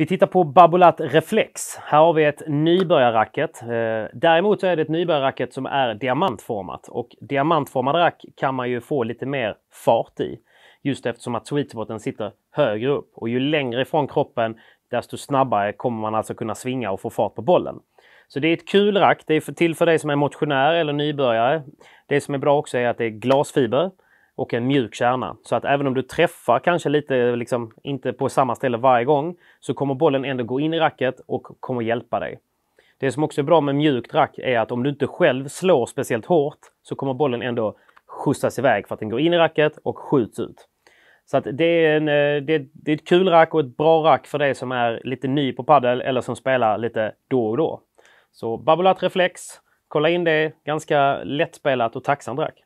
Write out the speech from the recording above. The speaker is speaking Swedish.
Vi tittar på Babolat Reflex. Här har vi ett nybörjarracket. Eh, däremot så är det ett nybörjarracket som är diamantformat och diamantformade rack kan man ju få lite mer fart i just eftersom att sweetspoten sitter högre upp och ju längre ifrån kroppen desto snabbare kommer man alltså kunna svinga och få fart på bollen. Så det är ett kul rack. Det är till för dig som är motionär eller nybörjare. Det som är bra också är att det är glasfiber och en mjuk kärna. Så att även om du träffar kanske lite, liksom, inte på samma ställe varje gång, så kommer bollen ändå gå in i racket och kommer hjälpa dig. Det som också är bra med mjukt rack är att om du inte själv slår speciellt hårt så kommer bollen ändå skjutsas iväg för att den går in i racket och skjuts ut. Så att det, är en, eh, det, det är ett kul rack och ett bra rack för dig som är lite ny på paddel eller som spelar lite då och då. Så Babolat Reflex, kolla in det. Ganska lättspelat och tacksamt rack.